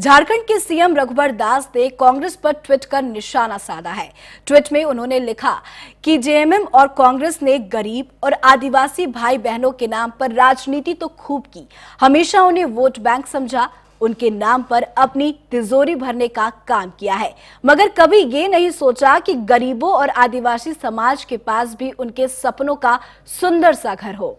झारखंड के सीएम रघुवर दास ने कांग्रेस पर ट्वीट कर निशाना साधा है ट्वीट में उन्होंने लिखा कि जेएमएम और कांग्रेस ने गरीब और आदिवासी भाई बहनों के नाम पर राजनीति तो खूब की हमेशा उन्हें वोट बैंक समझा उनके नाम पर अपनी तिजोरी भरने का काम किया है मगर कभी ये नहीं सोचा कि गरीबों और आदिवासी समाज के पास भी उनके सपनों का सुंदर सा घर हो